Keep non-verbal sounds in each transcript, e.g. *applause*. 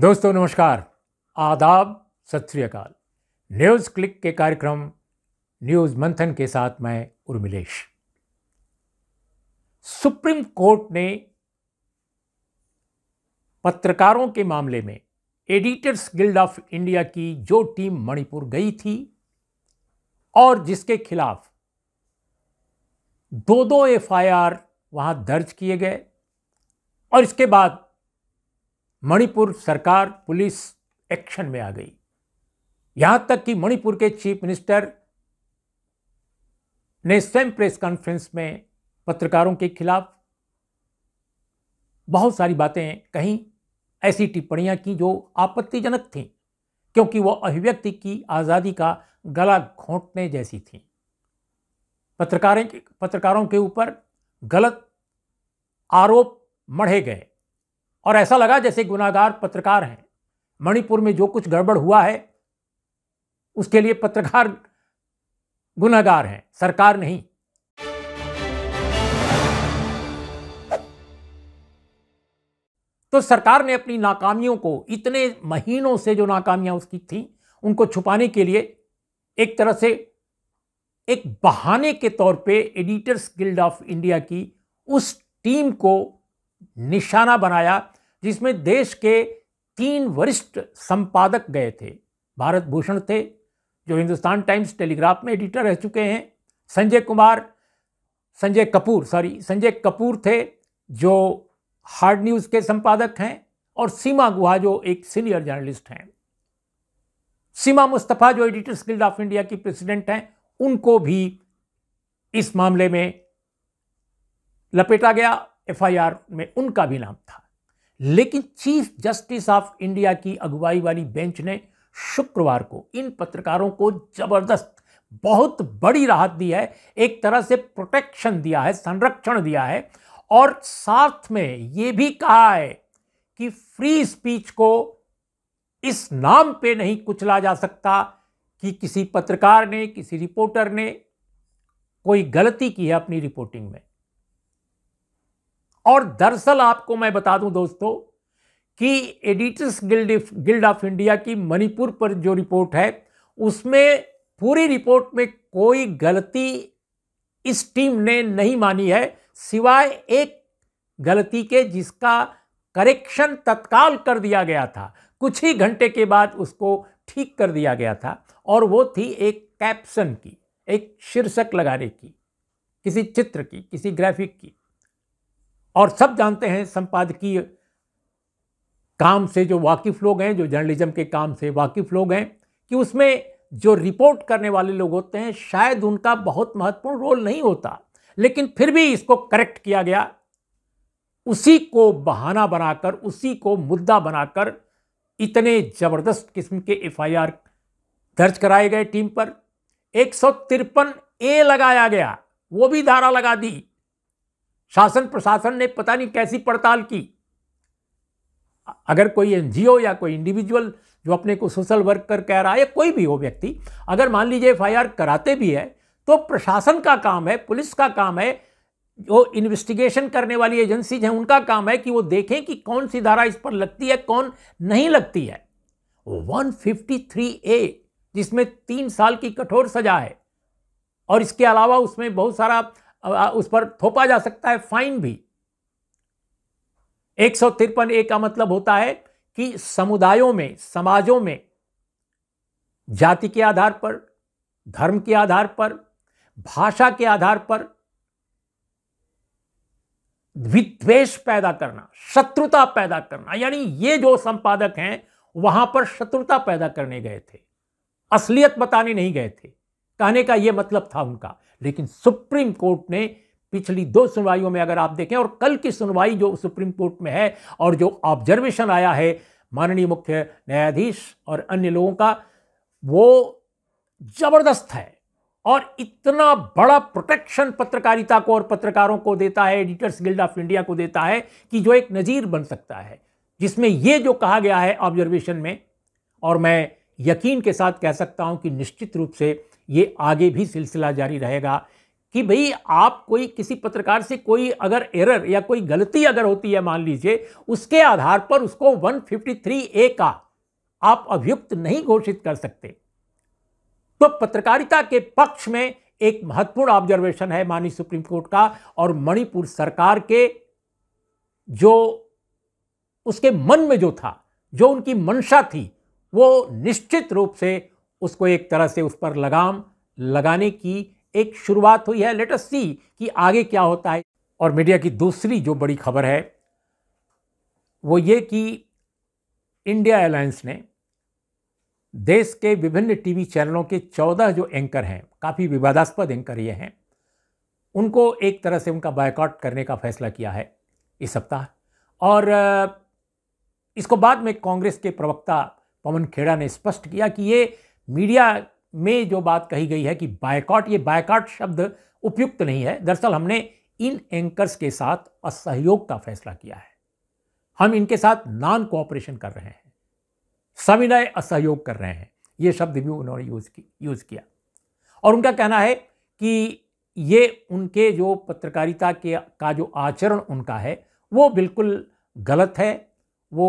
दोस्तों नमस्कार आदाब सत श्रीकाल न्यूज़ क्लिक के कार्यक्रम न्यूज़ मंथन के साथ मैं उर्मिलेश सुप्रीम कोर्ट ने पत्रकारों के मामले में एडिटर्स गिल्ड ऑफ इंडिया की जो टीम मणिपुर गई थी और जिसके खिलाफ दो दो एफआईआर वहां दर्ज किए गए और इसके बाद मणिपुर सरकार पुलिस एक्शन में आ गई यहाँ तक कि मणिपुर के चीफ मिनिस्टर ने स्वयं प्रेस कॉन्फ्रेंस में पत्रकारों के खिलाफ बहुत सारी बातें कहीं ऐसी टिप्पणियां की जो आपत्तिजनक थीं क्योंकि वह अभिव्यक्ति की आज़ादी का गला घोंटने जैसी थीं पत्रकारें पत्रकारों के ऊपर गलत आरोप मढ़े गए और ऐसा लगा जैसे गुनागार पत्रकार हैं मणिपुर में जो कुछ गड़बड़ हुआ है उसके लिए पत्रकार गुनागार हैं सरकार नहीं तो सरकार ने अपनी नाकामियों को इतने महीनों से जो नाकामियां उसकी थी उनको छुपाने के लिए एक तरह से एक बहाने के तौर पे एडिटर्स गिल्ड ऑफ इंडिया की उस टीम को निशाना बनाया जिसमें देश के तीन वरिष्ठ संपादक गए थे भारत भूषण थे जो हिंदुस्तान टाइम्स टेलीग्राफ में एडिटर रह चुके हैं संजय कुमार संजय कपूर सॉरी संजय कपूर थे जो हार्ड न्यूज़ के संपादक हैं और सीमा गुहा जो एक सीनियर जर्नलिस्ट हैं सीमा मुस्तफ़ा जो एडिटर्स गिल्ड ऑफ इंडिया की प्रेसिडेंट हैं उनको भी इस मामले में लपेटा गया एफआईआर में उनका भी नाम था लेकिन चीफ जस्टिस ऑफ इंडिया की अगुवाई वाली बेंच ने शुक्रवार को इन पत्रकारों को जबरदस्त बहुत बड़ी राहत दी है एक तरह से प्रोटेक्शन दिया है संरक्षण दिया है और साथ में ये भी कहा है कि फ्री स्पीच को इस नाम पे नहीं कुचला जा सकता कि किसी पत्रकार ने किसी रिपोर्टर ने कोई गलती की है अपनी रिपोर्टिंग में और दरअसल आपको मैं बता दूं दोस्तों कि Editors Guild Guild of India की मणिपुर पर जो रिपोर्ट है उसमें पूरी रिपोर्ट में कोई गलती इस टीम ने नहीं मानी है सिवाय एक गलती के जिसका करेक्शन तत्काल कर दिया गया था कुछ ही घंटे के बाद उसको ठीक कर दिया गया था और वो थी एक कैप्शन की एक शीर्षक लगाने की किसी चित्र की किसी ग्राफिक की और सब जानते हैं संपादकीय काम से जो वाकिफ़ लोग हैं जो जर्नलिज्म के काम से वाकिफ़ लोग हैं कि उसमें जो रिपोर्ट करने वाले लोग होते हैं शायद उनका बहुत महत्वपूर्ण रोल नहीं होता लेकिन फिर भी इसको करेक्ट किया गया उसी को बहाना बनाकर उसी को मुद्दा बनाकर इतने ज़बरदस्त किस्म के एफआईआर दर्ज कराए गए टीम पर एक ए लगाया गया वो भी धारा लगा दी शासन प्रशासन ने पता नहीं कैसी पड़ताल की अगर कोई एनजीओ या कोई इंडिविजुअल जो अपने को सोशल वर्कर कह रहा है या कोई भी हो व्यक्ति अगर मान लीजिए एफआईआर कराते भी है तो प्रशासन का काम है पुलिस का काम है जो इन्वेस्टिगेशन करने वाली एजेंसीज हैं उनका काम है कि वो देखें कि कौन सी धारा इस पर लगती है कौन नहीं लगती है 153 ए जिसमें तीन साल की कठोर सजा है और इसके अलावा उसमें बहुत सारा उस पर थोपा जा सकता है फाइन भी एक सौ तिरपन ए का मतलब होता है कि समुदायों में समाजों में जाति के आधार पर धर्म के आधार पर भाषा के आधार पर विद्वेष पैदा करना शत्रुता पैदा करना यानी ये जो संपादक हैं वहां पर शत्रुता पैदा करने गए थे असलियत बताने नहीं गए थे कहने का यह मतलब था उनका लेकिन सुप्रीम कोर्ट ने पिछली दो सुनवाइयों में अगर आप देखें और कल की सुनवाई जो सुप्रीम कोर्ट में है और जो ऑब्जर्वेशन आया है माननीय मुख्य न्यायाधीश और अन्य लोगों का वो जबरदस्त है और इतना बड़ा प्रोटेक्शन पत्रकारिता को और पत्रकारों को देता है एडिटर्स गिल्ड ऑफ इंडिया को देता है कि जो एक नज़ीर बन सकता है जिसमें ये जो कहा गया है ऑब्जर्वेशन में और मैं यकीन के साथ कह सकता हूं कि निश्चित रूप से ये आगे भी सिलसिला जारी रहेगा कि भाई आप कोई किसी पत्रकार से कोई अगर एरर या कोई गलती अगर होती है मान लीजिए उसके आधार पर उसको 153 ए का आप अभियुक्त नहीं घोषित कर सकते तो पत्रकारिता के पक्ष में एक महत्वपूर्ण ऑब्जर्वेशन है माननीय सुप्रीम कोर्ट का और मणिपुर सरकार के जो उसके मन में जो था जो उनकी मंशा थी वो निश्चित रूप से उसको एक तरह से उस पर लगाम लगाने की एक शुरुआत हुई है लेट अस सी कि आगे क्या होता है और मीडिया की दूसरी जो बड़ी खबर है वो ये कि इंडिया एयरलाइंस ने देश के विभिन्न टीवी चैनलों के चौदह जो एंकर हैं काफ़ी विवादास्पद एंकर ये हैं उनको एक तरह से उनका बायकॉट करने का फैसला किया है इस सप्ताह और इसको बाद में कांग्रेस के प्रवक्ता पवन खेड़ा ने स्पष्ट किया कि ये मीडिया में जो बात कही गई है कि बायकॉट ये बायकॉट शब्द उपयुक्त नहीं है दरअसल हमने इन एंकर्स के साथ असहयोग का फैसला किया है हम इनके साथ नॉन कोऑपरेशन कर रहे हैं सविनय असहयोग कर रहे हैं ये शब्द भी उन्होंने यूज की यूज़ किया और उनका कहना है कि ये उनके जो पत्रकारिता के का जो आचरण उनका है वो बिल्कुल गलत है वो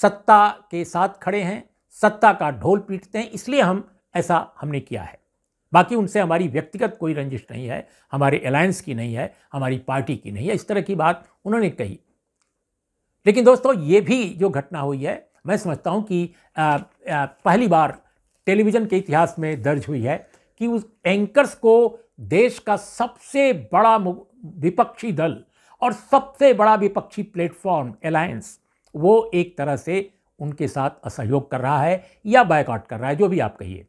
सत्ता के साथ खड़े हैं सत्ता का ढोल पीटते हैं इसलिए हम ऐसा हमने किया है बाकी उनसे हमारी व्यक्तिगत कोई रंजिश नहीं है हमारे अलायंस की नहीं है हमारी पार्टी की नहीं है इस तरह की बात उन्होंने कही लेकिन दोस्तों ये भी जो घटना हुई है मैं समझता हूँ कि आ, आ, पहली बार टेलीविज़न के इतिहास में दर्ज हुई है कि उस एंकर्स को देश का सबसे बड़ा विपक्षी दल और सबसे बड़ा विपक्षी प्लेटफॉर्म अलायंस वो एक तरह से उनके साथ असहयोग कर रहा है या बायकॉट कर रहा है जो भी आप कहिए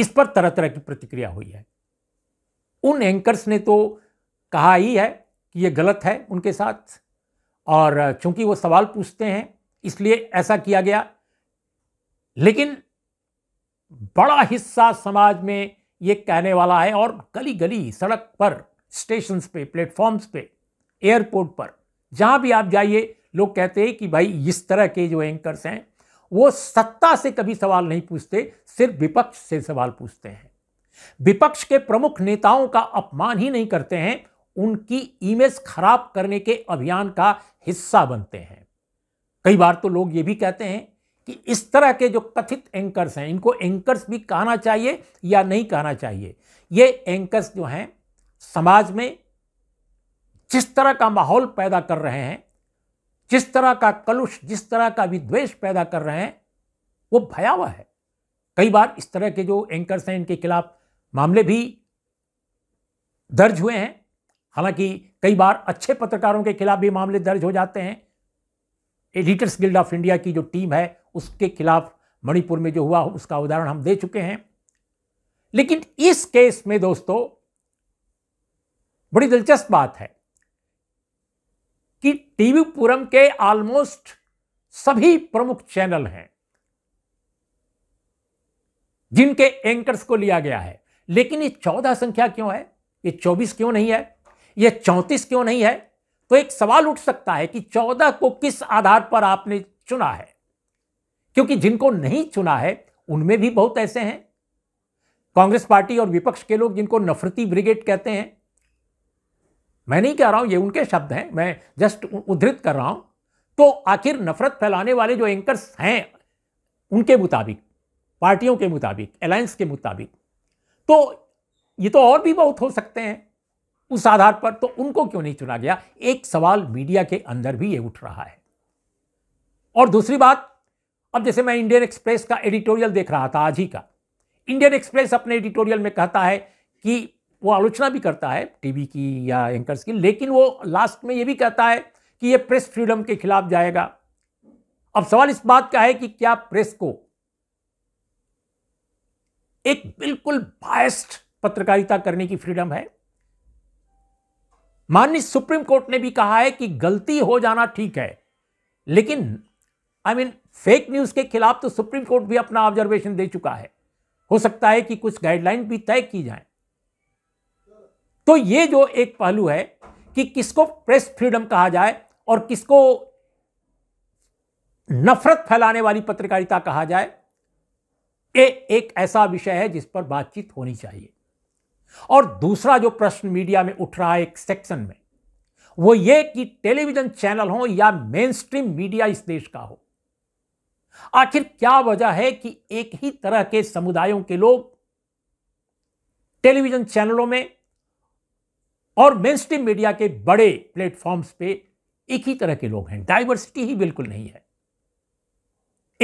इस पर तरह तरह की प्रतिक्रिया हुई है उन एंकर्स ने तो कहा ही है कि ये गलत है उनके साथ और चूंकि वो सवाल पूछते हैं इसलिए ऐसा किया गया लेकिन बड़ा हिस्सा समाज में ये कहने वाला है और गली गली सड़क पर स्टेशंस पे प्लेटफॉर्म्स पे एयरपोर्ट पर जहां भी आप जाइए लोग कहते हैं कि भाई इस तरह के जो एंकर्स हैं वो सत्ता से कभी सवाल नहीं पूछते सिर्फ विपक्ष से सवाल पूछते हैं विपक्ष के प्रमुख नेताओं का अपमान ही नहीं करते हैं उनकी इमेज खराब करने के अभियान का हिस्सा बनते हैं कई बार तो लोग ये भी कहते हैं कि इस तरह के जो कथित एंकर्स हैं इनको एंकर्स भी कहना चाहिए या नहीं कहना चाहिए ये एंकर्स जो हैं समाज में जिस तरह का माहौल पैदा कर रहे हैं जिस तरह का कलुष जिस तरह का विद्वेष पैदा कर रहे हैं वो भयावह है कई बार इस तरह के जो एंकर्स हैं इनके खिलाफ मामले भी दर्ज हुए हैं हालांकि कई बार अच्छे पत्रकारों के खिलाफ भी मामले दर्ज हो जाते हैं एडिटर्स गिल्ड ऑफ इंडिया की जो टीम है उसके खिलाफ मणिपुर में जो हुआ उसका उदाहरण हम दे चुके हैं लेकिन इस केस में दोस्तों बड़ी दिलचस्प बात है कि टीवी पुरम के ऑलमोस्ट सभी प्रमुख चैनल हैं जिनके एंकर्स को लिया गया है लेकिन ये चौदह संख्या क्यों है ये चौबीस क्यों नहीं है ये चौंतीस क्यों नहीं है तो एक सवाल उठ सकता है कि चौदह को किस आधार पर आपने चुना है क्योंकि जिनको नहीं चुना है उनमें भी बहुत ऐसे हैं कांग्रेस पार्टी और विपक्ष के लोग जिनको नफरती ब्रिगेड कहते हैं मैं नहीं कह रहा हूं ये उनके शब्द हैं मैं जस्ट उद्धृत कर रहा हूं तो आखिर नफरत फैलाने वाले जो एंकर्स हैं उनके मुताबिक पार्टियों के मुताबिक अलायंस के मुताबिक तो ये तो और भी बहुत हो सकते हैं उस आधार पर तो उनको क्यों नहीं चुना गया एक सवाल मीडिया के अंदर भी ये उठ रहा है और दूसरी बात अब जैसे मैं इंडियन एक्सप्रेस का एडिटोरियल देख रहा था आज ही का इंडियन एक्सप्रेस अपने एडिटोरियल में कहता है कि वो आलोचना भी करता है टीवी की या एंकर्स की लेकिन वो लास्ट में ये भी कहता है कि ये प्रेस फ्रीडम के खिलाफ जाएगा अब सवाल इस बात का है कि क्या प्रेस को एक बिल्कुल बायस्ड पत्रकारिता करने की फ्रीडम है माननीय सुप्रीम कोर्ट ने भी कहा है कि गलती हो जाना ठीक है लेकिन आई मीन फेक न्यूज के खिलाफ तो सुप्रीम कोर्ट भी अपना ऑब्जर्वेशन दे चुका है हो सकता है कि कुछ गाइडलाइन भी तय की जाए तो ये जो एक पहलू है कि किसको प्रेस फ्रीडम कहा जाए और किसको नफरत फैलाने वाली पत्रकारिता कहा जाए ये एक ऐसा विषय है जिस पर बातचीत होनी चाहिए और दूसरा जो प्रश्न मीडिया में उठ रहा है एक सेक्शन में वो ये कि टेलीविजन चैनल हो या मेन स्ट्रीम मीडिया इस देश का हो आखिर क्या वजह है कि एक ही तरह के समुदायों के लोग टेलीविजन चैनलों में और मेन स्ट्रीम मीडिया के बड़े प्लेटफॉर्म्स पे एक ही तरह के लोग हैं डाइवर्सिटी ही बिल्कुल नहीं है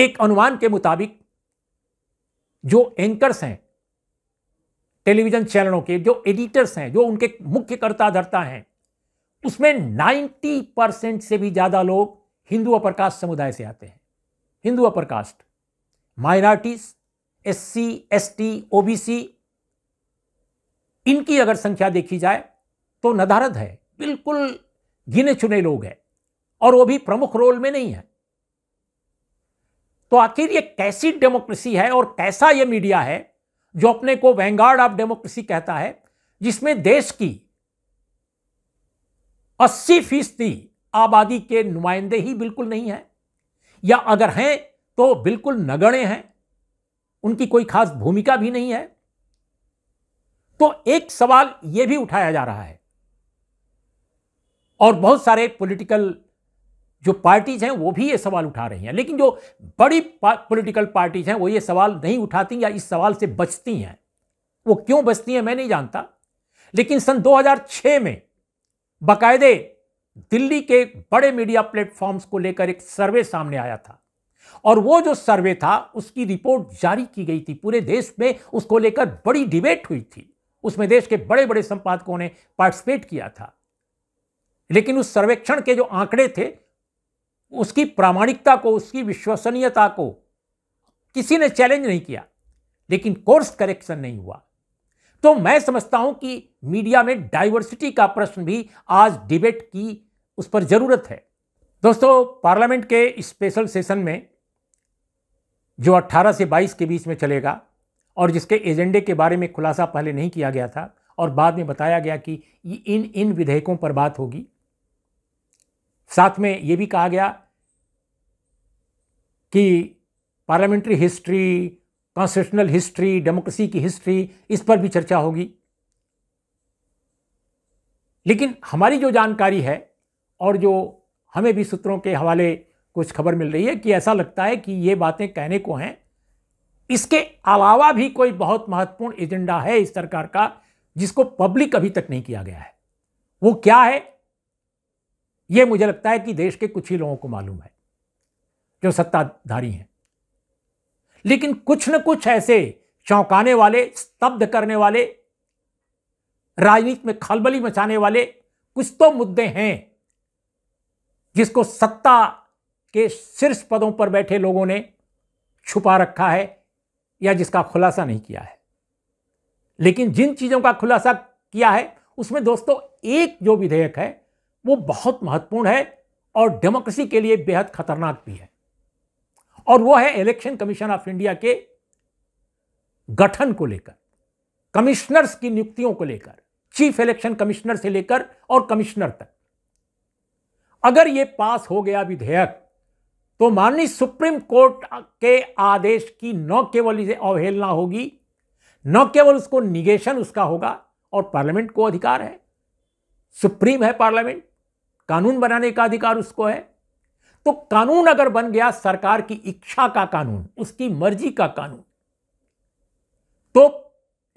एक अनुमान के मुताबिक जो एंकर्स हैं टेलीविजन चैनलों के जो एडिटर्स हैं जो उनके मुख्य कर्ता धरता हैं उसमें 90 परसेंट से भी ज़्यादा लोग हिंदू अपर कास्ट समुदाय से आते हैं Hindu upper caste minorities S C S T OBC इनकी अगर संख्या देखी जाए तो नदारद है बिल्कुल गिने चुने लोग हैं और वो भी प्रमुख रोल में नहीं है तो आखिर ये कैसी डेमोक्रेसी है और कैसा ये मीडिया है जो अपने को वैंगार्ड ऑफ डेमोक्रेसी कहता है जिसमें देश की अस्सी फीसदी आबादी के नुमाइंदे ही बिल्कुल नहीं है या अगर हैं तो बिल्कुल नगण्य हैं उनकी कोई खास भूमिका भी नहीं है तो एक सवाल यह भी उठाया जा रहा है और बहुत सारे पॉलिटिकल जो पार्टीज हैं वो भी ये सवाल उठा रही हैं लेकिन जो बड़ी पॉलिटिकल पार्टीज हैं वो ये सवाल नहीं उठाती या इस सवाल से बचती हैं वो क्यों बचती हैं मैं नहीं जानता लेकिन सन 2006 में बाकायदे दिल्ली के बड़े मीडिया प्लेटफॉर्म्स को लेकर एक सर्वे सामने आया था और वो जो सर्वे था उसकी रिपोर्ट जारी की गई थी पूरे देश में उसको लेकर बड़ी डिबेट हुई थी उसमें देश के बड़े बड़े संपादकों ने पार्टिसिपेट किया था लेकिन उस सर्वेक्षण के जो आंकड़े थे उसकी प्रामाणिकता को उसकी विश्वसनीयता को किसी ने चैलेंज नहीं किया लेकिन कोर्स करेक्शन नहीं हुआ तो मैं समझता हूं कि मीडिया में डाइवर्सिटी का प्रश्न भी आज डिबेट की उस पर जरूरत है दोस्तों पार्लियामेंट के स्पेशल सेशन में जो 18 से 22 के बीच में चलेगा और जिसके एजेंडे के बारे में खुलासा पहले नहीं किया गया था और बाद में बताया गया कि इन इन विधेयकों पर बात होगी साथ में ये भी कहा गया कि parliamentary history constitutional history democracy की हिस्ट्री इस पर भी चर्चा होगी लेकिन हमारी जो जानकारी है और जो हमें भी सूत्रों के हवाले कुछ खबर मिल रही है कि ऐसा लगता है कि ये बातें कहने को हैं इसके अलावा भी कोई बहुत महत्वपूर्ण एजेंडा है इस सरकार का जिसको पब्लिक अभी तक नहीं किया गया है वो क्या है ये मुझे लगता है कि देश के कुछ ही लोगों को मालूम है जो सत्ताधारी हैं लेकिन कुछ न कुछ ऐसे चौंकाने वाले स्तब्ध करने वाले राजनीति में खलबली मचाने वाले कुछ तो मुद्दे हैं जिसको सत्ता के शीर्ष पदों पर बैठे लोगों ने छुपा रखा है या जिसका खुलासा नहीं किया है लेकिन जिन चीज़ों का खुलासा किया है उसमें दोस्तों एक जो विधेयक है वो बहुत महत्वपूर्ण है और डेमोक्रेसी के लिए बेहद खतरनाक भी है और वो है इलेक्शन कमीशन ऑफ इंडिया के गठन को लेकर कमिश्नर्स की नियुक्तियों को लेकर चीफ इलेक्शन कमिश्नर से लेकर और कमिश्नर तक अगर ये पास हो गया विधेयक तो माननीय सुप्रीम कोर्ट के आदेश की न केवल इसे अवहेलना होगी न केवल उसको निगेशन उसका होगा और पार्लियामेंट को अधिकार है सुप्रीम है पार्लियामेंट कानून बनाने का अधिकार उसको है तो कानून अगर बन गया सरकार की इच्छा का कानून उसकी मर्जी का कानून तो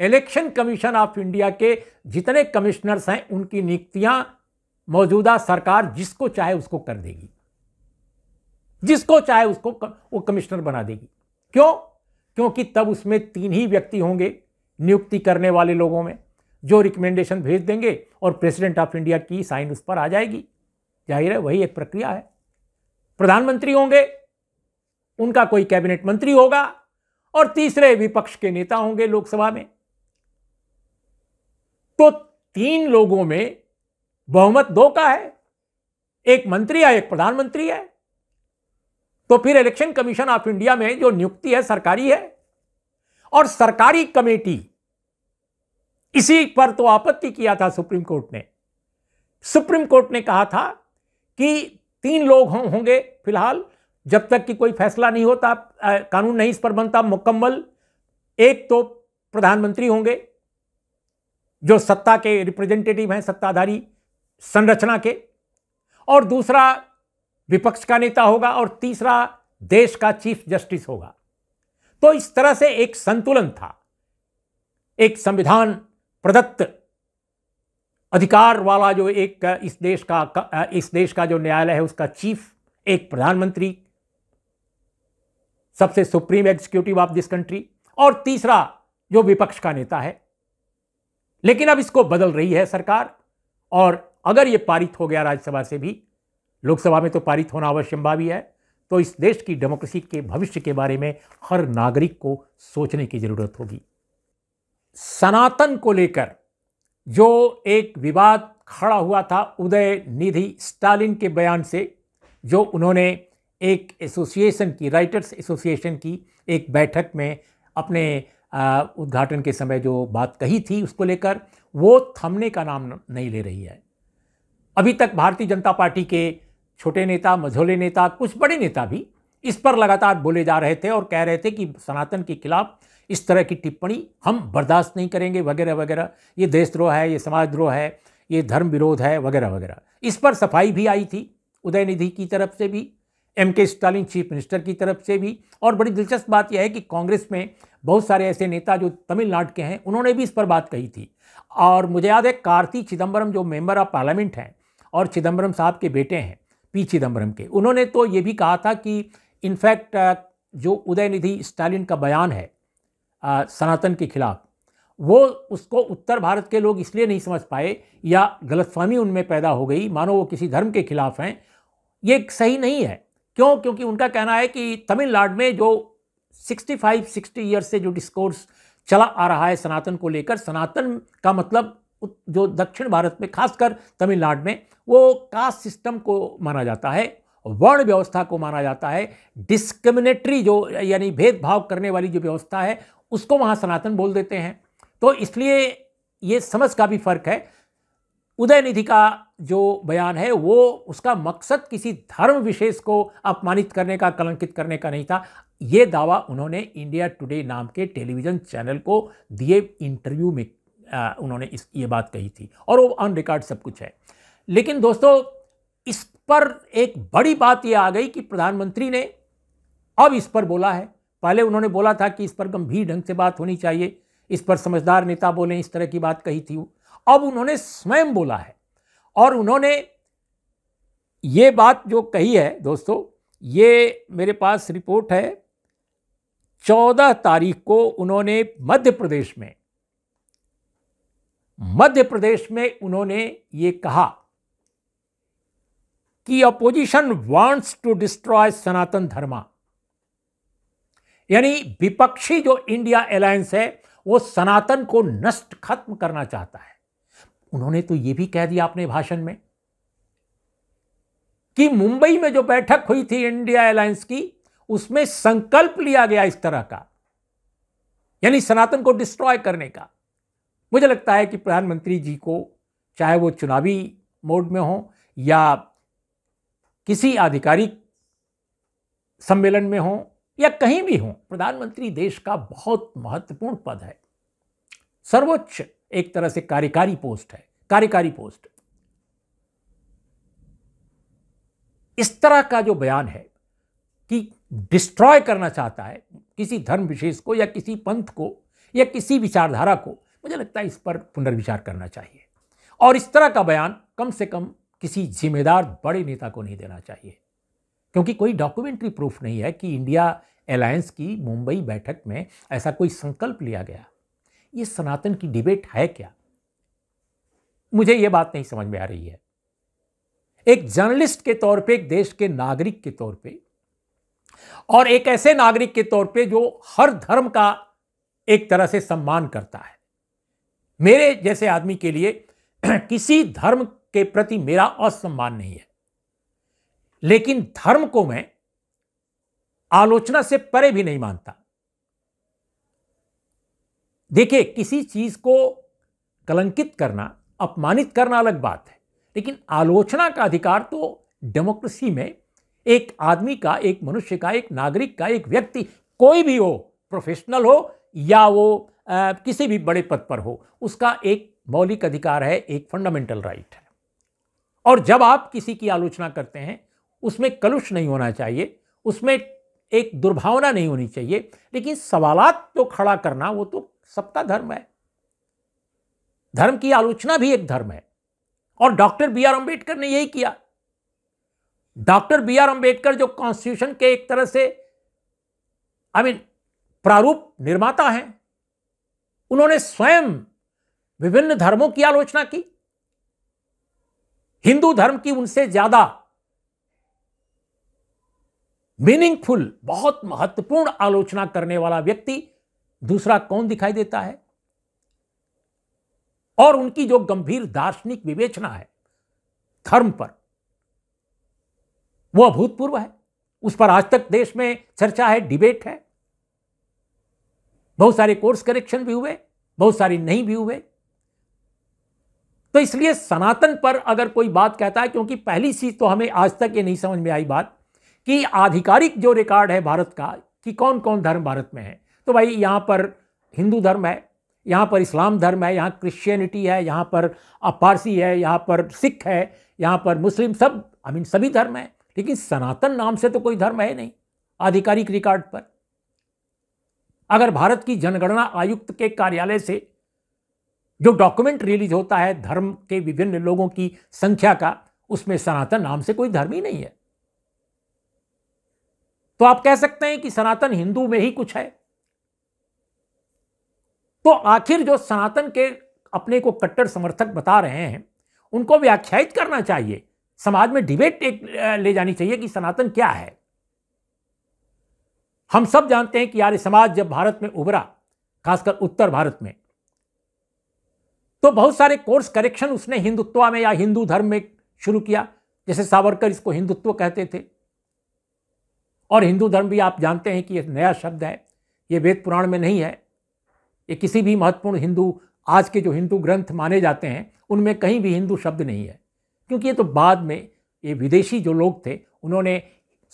इलेक्शन कमीशन ऑफ इंडिया के जितने कमिश्नर्स हैं उनकी नियुक्तियां मौजूदा सरकार जिसको चाहे उसको कर देगी जिसको चाहे उसको वो कमिश्नर बना देगी क्यों क्योंकि तब उसमें तीन ही व्यक्ति होंगे नियुक्ति करने वाले लोगों में जो रिकमेंडेशन भेज देंगे और प्रेसिडेंट ऑफ इंडिया की साइन उस पर आ जाएगी जाहिर है वही एक प्रक्रिया है प्रधानमंत्री होंगे उनका कोई कैबिनेट मंत्री होगा और तीसरे विपक्ष के नेता होंगे लोकसभा में तो तीन लोगों में बहुमत दो का है एक मंत्री या एक प्रधानमंत्री है तो फिर इलेक्शन कमीशन ऑफ इंडिया में जो नियुक्ति है सरकारी है और सरकारी कमेटी इसी पर तो आपत्ति किया था सुप्रीम कोर्ट ने सुप्रीम कोर्ट ने कहा था कि तीन लोग हों होंगे फिलहाल जब तक कि कोई फैसला नहीं होता कानून नहीं इस पर बनता मुकम्मल एक तो प्रधानमंत्री होंगे जो सत्ता के रिप्रेजेंटेटिव हैं सत्ताधारी संरचना के और दूसरा विपक्ष का नेता होगा और तीसरा देश का चीफ जस्टिस होगा तो इस तरह से एक संतुलन था एक संविधान प्रदत्त अधिकार वाला जो एक इस देश का इस देश का जो न्यायालय है उसका चीफ एक प्रधानमंत्री सबसे supreme executive of this country और तीसरा जो विपक्ष का नेता है लेकिन अब इसको बदल रही है सरकार और अगर ये पारित हो गया राज्यसभा से भी लोकसभा में तो पारित होना अवश्य भावी है तो इस देश की डेमोक्रेसी के भविष्य के बारे में हर नागरिक को सोचने की जरूरत होगी सनातन को लेकर जो एक विवाद खड़ा हुआ था उदय निधि स्टालिन के बयान से जो उन्होंने एक एसोसिएशन की राइटर्स एसोसिएशन की एक बैठक में अपने उद्घाटन के समय जो बात कही थी उसको लेकर वो थमने का नाम नहीं ले रही है अभी तक भारतीय जनता पार्टी के छोटे नेता मझोले नेता कुछ बड़े नेता भी इस पर लगातार बोले जा रहे थे और कह रहे थे कि सनातन के खिलाफ इस तरह की टिप्पणी हम बर्दाश्त नहीं करेंगे वगैरह वगैरह ये देशद्रोह है ये समाजद्रोह है ये धर्म विरोध है वगैरह वगैरह इस पर सफाई भी आई थी उदयनिधि की तरफ से भी एम के स्टालिन चीफ मिनिस्टर की तरफ से भी और बड़ी दिलचस्प बात यह है कि कांग्रेस में बहुत सारे ऐसे नेता जो तमिलनाडु के हैं उन्होंने भी इस पर बात कही थी और मुझे याद है कार्ति चिदम्बरम जो मेंबर ऑफ पार्लियामेंट हैं और चिदम्बरम साहब के बेटे हैं पी चिदम्बरम के उन्होंने तो ये भी कहा था कि इनफैक्ट जो उदयनिधि स्टालिन का बयान है सनातन के खिलाफ वो उसको उत्तर भारत के लोग इसलिए नहीं समझ पाए या गलतफहमी उनमें पैदा हो गई मानो वो किसी धर्म के खिलाफ हैं ये सही नहीं है क्यों क्योंकि उनका कहना है कि तमिलनाडु में जो 65 60 ईयर से जो डिस्कोर्स चला आ रहा है सनातन को लेकर सनातन का मतलब जो दक्षिण भारत में खासकर तमिलनाडु में वो कास्ट सिस्टम को माना जाता है वर्ण व्यवस्था को माना जाता है डिस्क्रिमिनेटरी जो यानी भेदभाव करने वाली जो व्यवस्था है उसको वहाँ सनातन बोल देते हैं तो इसलिए ये समझ का भी फर्क है उदयनिधि का जो बयान है वो उसका मकसद किसी धर्म विशेष को अपमानित करने का कलंकित करने का नहीं था ये दावा उन्होंने इंडिया टुडे नाम के टेलीविज़न चैनल को दिए इंटरव्यू में आ, उन्होंने इस ये बात कही थी और वो ऑन रिकॉर्ड सब कुछ है लेकिन दोस्तों इस पर एक बड़ी बात ये आ गई कि प्रधानमंत्री ने अब इस पर बोला है पहले उन्होंने बोला था कि इस पर गंभीर ढंग से बात होनी चाहिए इस पर समझदार नेता बोले इस तरह की बात कही थी अब उन्होंने स्वयं बोला है और उन्होंने ये बात जो कही है दोस्तों ये मेरे पास रिपोर्ट है चौदह तारीख को उन्होंने मध्य प्रदेश में मध्य प्रदेश में उन्होंने ये कहा कि opposition wants to destroy Sanatan Dharma यानी विपक्षी जो इंडिया अलायंस है वो सनातन को नष्ट खत्म करना चाहता है उन्होंने तो ये भी कह दिया अपने भाषण में कि मुंबई में जो बैठक हुई थी इंडिया अलायंस की उसमें संकल्प लिया गया इस तरह का यानी सनातन को डिस्ट्रॉय करने का मुझे लगता है कि प्रधानमंत्री जी को चाहे वो चुनावी मोड में हो या किसी आधिकारिक सम्मेलन में हों या कहीं भी हों प्रधानमंत्री देश का बहुत महत्वपूर्ण पद है सर्वोच्च एक तरह से कार्यकारी पोस्ट है कार्यकारी पोस्ट इस तरह का जो बयान है कि डिस्ट्रॉय करना चाहता है किसी धर्म विशेष को या किसी पंथ को या किसी विचारधारा को मुझे लगता है इस पर पुनर्विचार करना चाहिए और इस तरह का बयान कम से कम किसी जिम्मेदार बड़े नेता को नहीं देना चाहिए क्योंकि कोई डॉक्यूमेंट्री प्रूफ नहीं है कि इंडिया अलायंस की मुंबई बैठक में ऐसा कोई संकल्प लिया गया ये सनातन की डिबेट है क्या मुझे ये बात नहीं समझ में आ रही है एक जर्नलिस्ट के तौर पे एक देश के नागरिक के तौर पे और एक ऐसे नागरिक के तौर पे जो हर धर्म का एक तरह से सम्मान करता है मेरे जैसे आदमी के लिए *clears throat* किसी धर्म के प्रति मेरा असम्मान नहीं है लेकिन धर्म को मैं आलोचना से परे भी नहीं मानता देखिए किसी चीज को कलंकित करना अपमानित करना अलग बात है लेकिन आलोचना का अधिकार तो डेमोक्रेसी में एक आदमी का एक मनुष्य का एक नागरिक का एक व्यक्ति कोई भी हो प्रोफेशनल हो या वो आ, किसी भी बड़े पद पर हो उसका एक मौलिक अधिकार है एक फंडामेंटल राइट है और जब आप किसी की आलोचना करते हैं उसमें कलुष नहीं होना चाहिए उसमें एक दुर्भावना नहीं होनी चाहिए लेकिन सवालत तो खड़ा करना वो तो सबका धर्म है धर्म की आलोचना भी एक धर्म है और डॉक्टर बी आर अंबेडकर ने यही किया डॉक्टर बी आर अंबेडकर जो कॉन्स्टिट्यूशन के एक तरह से आई मीन प्रारूप निर्माता हैं उन्होंने स्वयं विभिन्न धर्मों की आलोचना की हिंदू धर्म की उनसे ज्यादा मीनिंगफुल बहुत महत्वपूर्ण आलोचना करने वाला व्यक्ति दूसरा कौन दिखाई देता है और उनकी जो गंभीर दार्शनिक विवेचना है धर्म पर वो अभूतपूर्व है उस पर आज तक देश में चर्चा है डिबेट है बहुत सारे कोर्स करेक्शन भी हुए बहुत सारे नहीं भी हुए तो इसलिए सनातन पर अगर कोई बात कहता है क्योंकि पहली चीज तो हमें आज तक ये नहीं समझ में आई बात कि आधिकारिक जो रिकॉर्ड है भारत का कि कौन कौन धर्म भारत में है तो भाई यहाँ पर हिंदू धर्म है यहाँ पर इस्लाम धर्म है यहाँ क्रिश्चियनिटी है यहाँ पर पारसी है यहाँ पर सिख है यहाँ पर मुस्लिम सब आई मीन सभी धर्म है लेकिन सनातन नाम से तो कोई धर्म है नहीं आधिकारिक रिकॉर्ड पर अगर भारत की जनगणना आयुक्त के कार्यालय से जो डॉक्यूमेंट रिलीज होता है धर्म के विभिन्न लोगों की संख्या का उसमें सनातन नाम से कोई धर्म ही नहीं है तो आप कह सकते हैं कि सनातन हिंदू में ही कुछ है तो आखिर जो सनातन के अपने को कट्टर समर्थक बता रहे हैं उनको व्याख्यायित करना चाहिए समाज में डिबेट एक ले जानी चाहिए कि सनातन क्या है हम सब जानते हैं कि आर्य समाज जब भारत में उभरा खासकर उत्तर भारत में तो बहुत सारे कोर्स करेक्शन उसने हिंदुत्व में या हिंदू धर्म में शुरू किया जैसे सावरकर इसको हिंदुत्व कहते थे और हिंदू धर्म भी आप जानते हैं कि यह नया शब्द है ये वेद पुराण में नहीं है ये किसी भी महत्वपूर्ण हिंदू आज के जो हिंदू ग्रंथ माने जाते हैं उनमें कहीं भी हिंदू शब्द नहीं है क्योंकि ये तो बाद में ये विदेशी जो लोग थे उन्होंने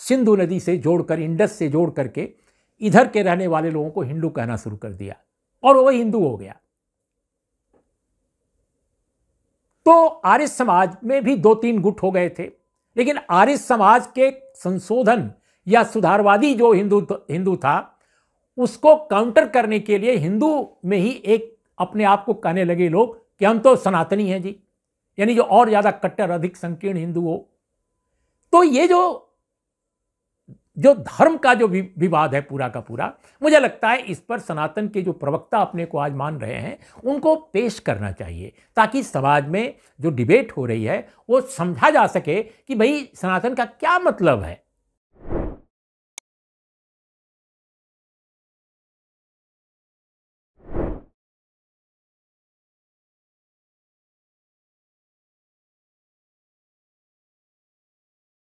सिंधु नदी से जोड़कर इंडस से जोड़ करके इधर के रहने वाले लोगों को हिंदू कहना शुरू कर दिया और वह हिंदू हो गया तो आर्य समाज में भी दो तीन गुट हो गए थे लेकिन आर्य समाज के संशोधन या सुधारवादी जो हिंदू हिंदू था उसको काउंटर करने के लिए हिंदू में ही एक अपने आप को कहने लगे लोग कि हम तो सनातनी हैं जी यानी जो और ज़्यादा कट्टर अधिक संकीर्ण हिंदू हो तो ये जो जो धर्म का जो विवाद है पूरा का पूरा मुझे लगता है इस पर सनातन के जो प्रवक्ता अपने को आज मान रहे हैं उनको पेश करना चाहिए ताकि समाज में जो डिबेट हो रही है वो समझा जा सके कि भाई सनातन का क्या मतलब है